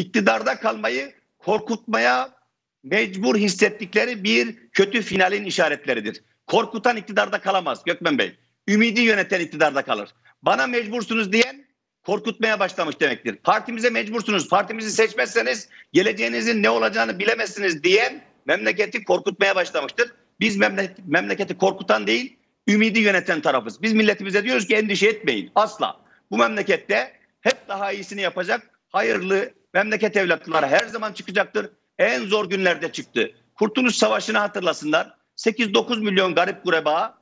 iktidarda kalmayı korkutmaya mecbur hissettikleri bir kötü finalin işaretleridir. Korkutan iktidarda kalamaz Gökmen Bey. Ümidi yöneten iktidarda kalır. Bana mecbursunuz diyen korkutmaya başlamış demektir. Partimize mecbursunuz, partimizi seçmezseniz geleceğinizin ne olacağını bilemezsiniz diyen memleketi korkutmaya başlamıştır. Biz memleketi korkutan değil, ümidi yöneten tarafız. Biz milletimize diyoruz ki endişe etmeyin asla. Bu memlekette hep daha iyisini yapacak hayırlı memleket evlatları her zaman çıkacaktır. En zor günlerde çıktı. Kurtuluş Savaşı'nı hatırlasınlar. 8-9 milyon garip gureba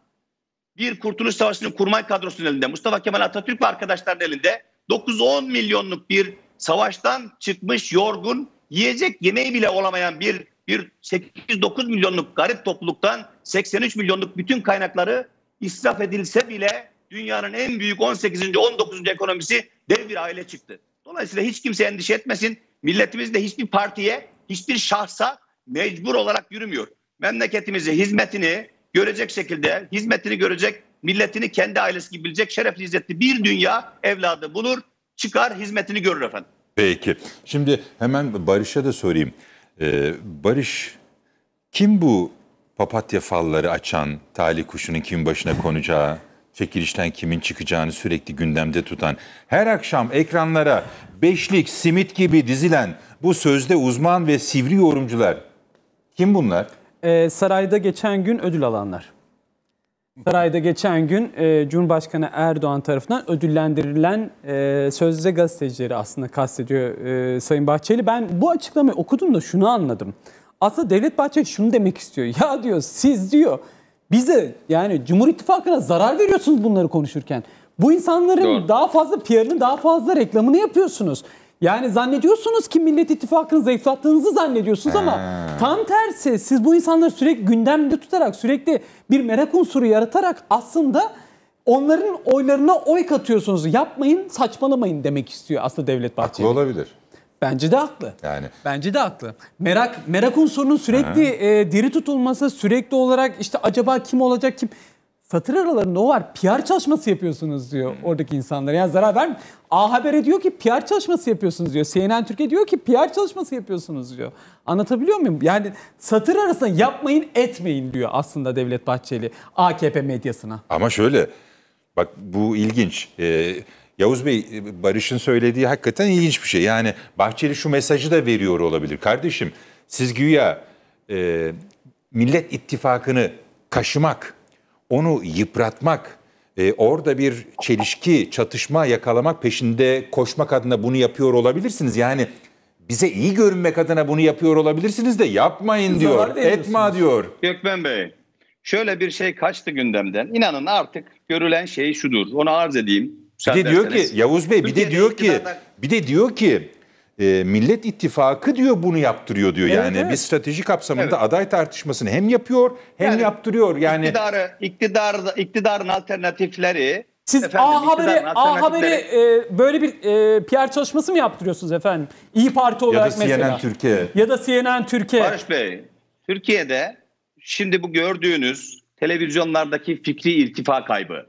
bir Kurtuluş Savaşı'nın kurmay kadrosunun elinde, Mustafa Kemal Atatürk ve arkadaşların elinde 9-10 milyonluk bir savaştan çıkmış yorgun, yiyecek yemeği bile olamayan bir bir 8-9 milyonluk garip topluluktan 83 milyonluk bütün kaynakları israf edilse bile dünyanın en büyük 18. 19. ekonomisi dev bir aile çıktı. Dolayısıyla hiç kimse endişe etmesin. Milletimiz de hiçbir partiye, hiçbir şahsa mecbur olarak yürümüyor. Memleketimizi, hizmetini görecek şekilde, hizmetini görecek, milletini kendi ailesi gibi bilecek şerefli izzetli bir dünya evladı bulur, çıkar hizmetini görür efendim. Peki. Şimdi hemen Barış'a da sorayım. Ee, Barış, kim bu papatya falları açan, talih kuşunun kim başına konacağı çekilişten kimin çıkacağını sürekli gündemde tutan, her akşam ekranlara beşlik, simit gibi dizilen bu sözde uzman ve sivri yorumcular kim bunlar? Ee, sarayda geçen gün ödül alanlar. Sarayda geçen gün e, Cumhurbaşkanı Erdoğan tarafından ödüllendirilen e, sözde gazetecileri aslında kastediyor e, Sayın Bahçeli. Ben bu açıklamayı okudum da şunu anladım. Aslında Devlet Bahçeli şunu demek istiyor. Ya diyor siz diyor bize yani Cumhur İttifakı'na zarar veriyorsunuz bunları konuşurken. Bu insanların Doğru. daha fazla PR'ını, daha fazla reklamını yapıyorsunuz. Yani zannediyorsunuz ki Millet İttifakı'nı zayıflattığınızı zannediyorsunuz ama He. tam tersi siz bu insanları sürekli gündemde tutarak, sürekli bir merak unsuru yaratarak aslında onların oylarına oy katıyorsunuz. Yapmayın, saçmalamayın demek istiyor aslında Devlet Bahçeli. Haklı olabilir. Bence de haklı. Yani. Bence de haklı. Merak merak unsurunun sürekli e, diri tutulması, sürekli olarak işte acaba kim olacak kim satır aralarında o var. PR çalışması yapıyorsunuz diyor hmm. oradaki insanlar. Yani zarar verme. A haber e diyor ki PR çalışması yapıyorsunuz diyor. CNN Türkiye diyor ki PR çalışması yapıyorsunuz diyor. Anlatabiliyor muyum? Yani satır arasında yapmayın etmeyin diyor aslında Devlet Bahçeli AKP medyasına. Ama şöyle bak bu ilginç. Ee, Yavuz Bey e, Barış'ın söylediği hakikaten ilginç bir şey. Yani Bahçeli şu mesajı da veriyor olabilir. Kardeşim siz güya e, Millet İttifakı'nı kaşımak, onu yıpratmak, e, orada bir çelişki, çatışma yakalamak peşinde koşmak adına bunu yapıyor olabilirsiniz. Yani bize iyi görünmek adına bunu yapıyor olabilirsiniz de yapmayın Zarar diyor, etme diyor. Gökmen Bey, şöyle bir şey kaçtı gündemden. İnanın artık görülen şey şudur, onu arz edeyim. Sen bir de diyor ki Yavuz Bey bir de diyor ki bir de diyor ki e, Millet İttifakı diyor bunu yaptırıyor diyor. Evet, yani evet. bir strateji kapsamında evet. aday tartışmasını hem yapıyor hem yani, yaptırıyor. Yani iktidarı iktidar iktidarın alternatifleri siz efendim, A haberi A haberi e, böyle bir e, PR çalışması mı yaptırıyorsunuz efendim? İyi Parti olarak ya da CNN mesela. Türkiye. Ya da CNN Türkiye. Barış Bey, Türkiye'de şimdi bu gördüğünüz televizyonlardaki fikri irtifa kaybı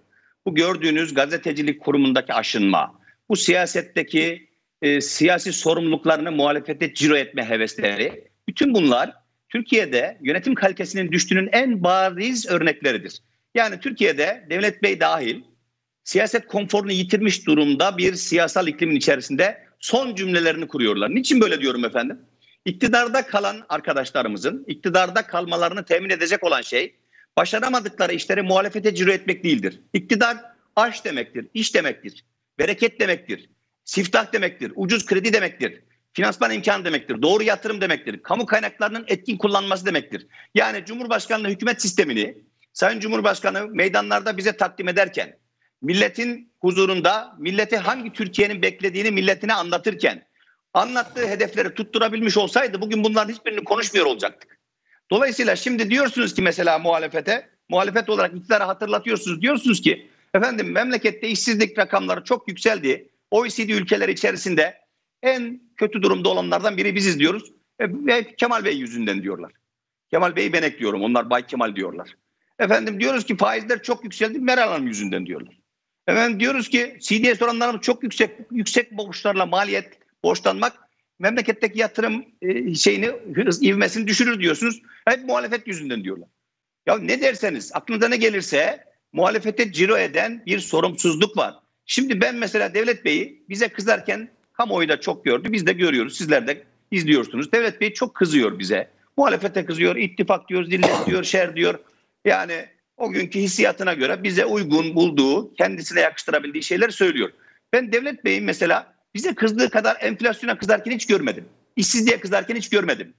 bu gördüğünüz gazetecilik kurumundaki aşınma, bu siyasetteki e, siyasi sorumluluklarını muhalefete ciro etme hevesleri, bütün bunlar Türkiye'de yönetim kalitesinin düştüğünün en bariz örnekleridir. Yani Türkiye'de Devlet Bey dahil siyaset konforunu yitirmiş durumda bir siyasal iklimin içerisinde son cümlelerini kuruyorlar. Niçin böyle diyorum efendim? İktidarda kalan arkadaşlarımızın iktidarda kalmalarını temin edecek olan şey Başaramadıkları işlere muhalefete ciro etmek değildir. İktidar aş demektir, iş demektir, bereket demektir, siftah demektir, ucuz kredi demektir, finansman imkanı demektir, doğru yatırım demektir, kamu kaynaklarının etkin kullanılması demektir. Yani Cumhurbaşkanlığı hükümet sistemini Sayın Cumhurbaşkanı meydanlarda bize takdim ederken, milletin huzurunda milleti hangi Türkiye'nin beklediğini milletine anlatırken, anlattığı hedefleri tutturabilmiş olsaydı bugün bunların hiçbirini konuşmuyor olacaktık. Dolayısıyla şimdi diyorsunuz ki mesela muhalefete, muhalefet olarak iktidara hatırlatıyorsunuz. Diyorsunuz ki efendim memlekette işsizlik rakamları çok yükseldi. OECD ülkeleri içerisinde en kötü durumda olanlardan biri biziz diyoruz. E, ve Kemal Bey yüzünden diyorlar. Kemal Bey'i ben ekliyorum. Onlar Bay Kemal diyorlar. Efendim diyoruz ki faizler çok yükseldi Meral Hanım yüzünden diyorlar. Efendim diyoruz ki CDS oranlarımız çok yüksek. Yüksek borçlarla maliyet borçlanmak memleketteki yatırım e, şeyini hız ivmesini düşürür diyorsunuz. Hep muhalefet yüzünden diyorlar. Ya ne derseniz aklınıza ne gelirse muhalefete ciro eden bir sorumsuzluk var. Şimdi ben mesela Devlet Bey'i bize kızarken kamuoyu da çok gördü. Biz de görüyoruz. Sizler de izliyorsunuz. Devlet Bey çok kızıyor bize. Muhalefete kızıyor, ittifak diyor, zillet diyor, şer diyor. Yani o günkü hissiyatına göre bize uygun bulduğu, kendisine yakıştırabildiği şeyler söylüyor. Ben Devlet Bey'in mesela bize kızdığı kadar enflasyona kızarken hiç görmedim. İşsizliğe kızarken hiç görmedim.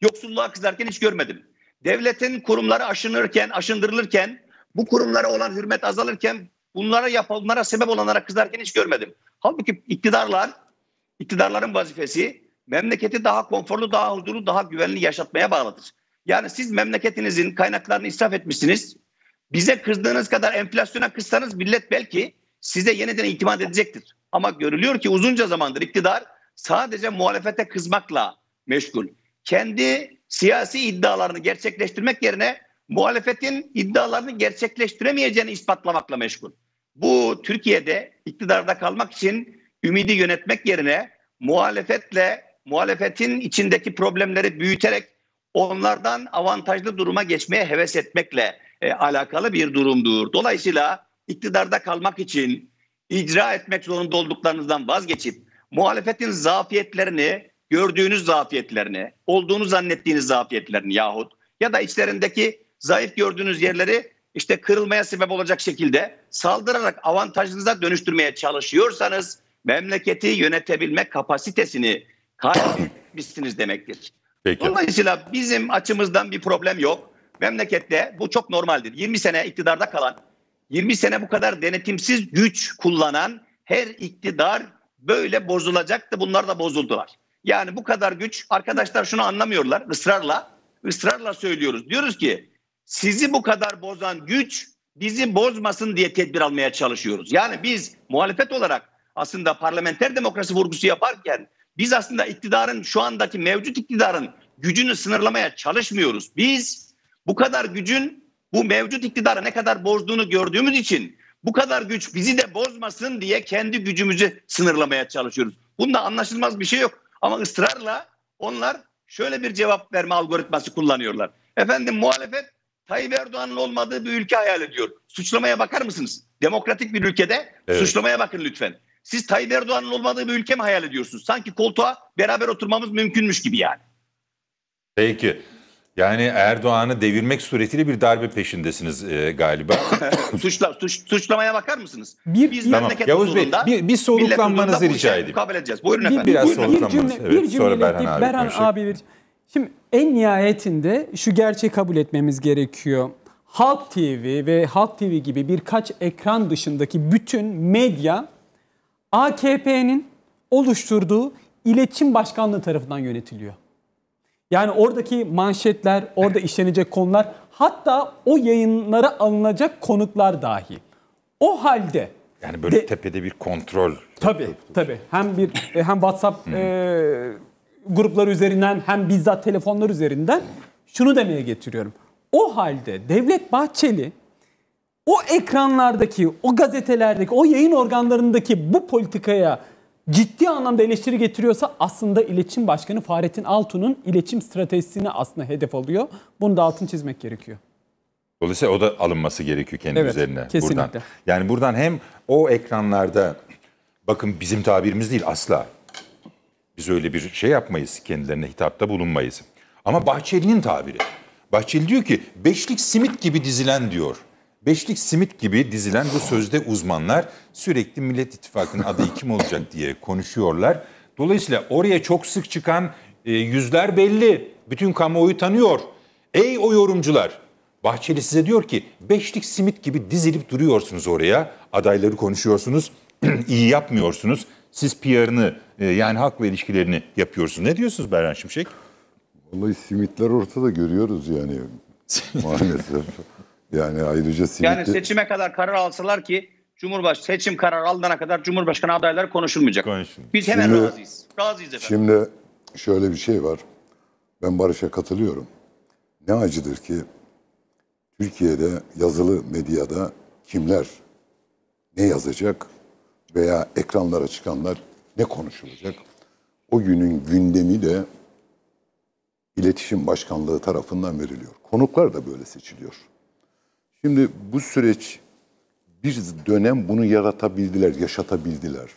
Yoksulluğa kızarken hiç görmedim. Devletin kurumları aşınırken, aşındırılırken, bu kurumlara olan hürmet azalırken, bunlara yapılanlara sebep olanlara kızarken hiç görmedim. Halbuki iktidarlar, iktidarların vazifesi memleketi daha konforlu, daha huzurlu, daha güvenli yaşatmaya bağlıdır. Yani siz memleketinizin kaynaklarını israf etmişsiniz. Bize kızdığınız kadar enflasyona kızsanız millet belki size yeniden itimat edecektir. Ama görülüyor ki uzunca zamandır iktidar sadece muhalefete kızmakla meşgul. Kendi siyasi iddialarını gerçekleştirmek yerine muhalefetin iddialarını gerçekleştiremeyeceğini ispatlamakla meşgul. Bu Türkiye'de iktidarda kalmak için ümidi yönetmek yerine muhalefetle muhalefetin içindeki problemleri büyüterek onlardan avantajlı duruma geçmeye heves etmekle e, alakalı bir durumdur. Dolayısıyla iktidarda kalmak için icra etmek zorunda olduklarınızdan vazgeçip muhalefetin zafiyetlerini, gördüğünüz zafiyetlerini, olduğunu zannettiğiniz zafiyetlerini yahut ya da içlerindeki zayıf gördüğünüz yerleri işte kırılmaya sebep olacak şekilde saldırarak avantajınıza dönüştürmeye çalışıyorsanız memleketi yönetebilme kapasitesini kaybetmişsiniz demektir. Peki. Dolayısıyla bizim açımızdan bir problem yok. Memlekette bu çok normaldir. 20 sene iktidarda kalan 20 sene bu kadar denetimsiz güç kullanan her iktidar böyle bozulacaktı. Bunlar da bozuldular. Yani bu kadar güç arkadaşlar şunu anlamıyorlar ısrarla ısrarla söylüyoruz. Diyoruz ki sizi bu kadar bozan güç bizi bozmasın diye tedbir almaya çalışıyoruz. Yani biz muhalefet olarak aslında parlamenter demokrasi vurgusu yaparken biz aslında iktidarın şu andaki mevcut iktidarın gücünü sınırlamaya çalışmıyoruz. Biz bu kadar gücün bu mevcut iktidara ne kadar bozduğunu gördüğümüz için bu kadar güç bizi de bozmasın diye kendi gücümüzü sınırlamaya çalışıyoruz. Bunda anlaşılmaz bir şey yok. Ama ısrarla onlar şöyle bir cevap verme algoritması kullanıyorlar. Efendim muhalefet Tayyip Erdoğan'ın olmadığı bir ülke hayal ediyor. Suçlamaya bakar mısınız? Demokratik bir ülkede evet. suçlamaya bakın lütfen. Siz Tayyip Erdoğan'ın olmadığı bir ülke mi hayal ediyorsunuz? Sanki koltuğa beraber oturmamız mümkünmüş gibi yani. Peki. Yani Erdoğan'ı devirmek suretiyle bir darbe peşindesiniz e, galiba. Suçla, suç, suçlamaya bakar mısınız? Bir, Biz tamam. Yavuz Bey bir, bir soluklanmanızı rica edeyim. kabul edeceğiz. Buyurun bir, Biraz Buyurun. Bir cümle, evet, bir cümle Berhan, abi, Berhan abi Şimdi en nihayetinde şu gerçeği kabul etmemiz gerekiyor. Halk TV ve Halk TV gibi birkaç ekran dışındaki bütün medya AKP'nin oluşturduğu iletişim başkanlığı tarafından yönetiliyor. Yani oradaki manşetler, orada işlenecek konular, hatta o yayınlara alınacak konuklar dahi. O halde yani böyle de, tepede bir kontrol. Tabii tabii. Hem bir e, hem WhatsApp e, grupları üzerinden hem bizzat telefonlar üzerinden şunu demeye getiriyorum. O halde Devlet Bahçeli o ekranlardaki, o gazetelerdeki, o yayın organlarındaki bu politikaya ciddi anlamda eleştiri getiriyorsa aslında iletişim başkanı Fahrettin Altun'un iletişim stratejisini aslında hedef alıyor. Bunu da altın çizmek gerekiyor. Dolayısıyla o da alınması gerekiyor kendi evet, üzerine kesinlikle. buradan. Yani buradan hem o ekranlarda bakın bizim tabirimiz değil asla. Biz öyle bir şey yapmayız, kendilerine hitapta bulunmayız. Ama Bahçeli'nin tabiri. Bahçeli diyor ki beşlik simit gibi dizilen diyor Beşlik simit gibi dizilen bu sözde uzmanlar sürekli Millet İttifakı'nın adı kim olacak diye konuşuyorlar. Dolayısıyla oraya çok sık çıkan e, yüzler belli. Bütün kamuoyu tanıyor. Ey o yorumcular. Bahçeli size diyor ki beşlik simit gibi dizilip duruyorsunuz oraya. Adayları konuşuyorsunuz. iyi yapmıyorsunuz. Siz PR'ını e, yani halkla ilişkilerini yapıyorsunuz. Ne diyorsunuz Berhan Şimşek? Vallahi simitler ortada görüyoruz yani maalesef. Yani ayrıca simitli... Yani seçime kadar karar alsalar ki Cumhurbaş seçim kararı alınana kadar Cumhurbaşkanı adayları konuşulmayacak. Konuşun. Biz hemen şimdi, razıyız. Razıyız efendim. Şimdi şöyle bir şey var. Ben Barış'a katılıyorum. Ne acıdır ki Türkiye'de yazılı medyada kimler ne yazacak veya ekranlara çıkanlar ne konuşulacak? O günün gündemi de iletişim Başkanlığı tarafından veriliyor. Konuklar da böyle seçiliyor. Şimdi bu süreç bir dönem bunu yaratabildiler, yaşatabildiler.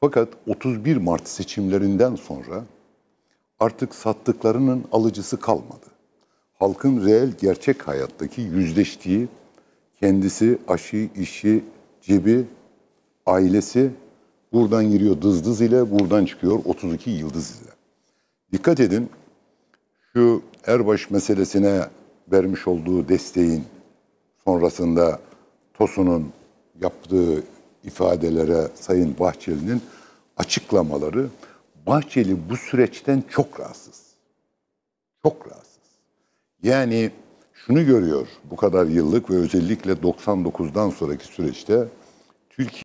Fakat 31 Mart seçimlerinden sonra artık sattıklarının alıcısı kalmadı. Halkın reel gerçek hayattaki yüzleştiği kendisi, aşı, işi, cebi, ailesi buradan giriyor dızdız ile buradan çıkıyor 32 yıldız ile. Dikkat edin şu Erbaş meselesine vermiş olduğu desteğin sonrasında Tosun'un yaptığı ifadelere Sayın Bahçeli'nin açıklamaları Bahçeli bu süreçten çok rahatsız. Çok rahatsız. Yani şunu görüyor bu kadar yıllık ve özellikle 99'dan sonraki süreçte Türkiye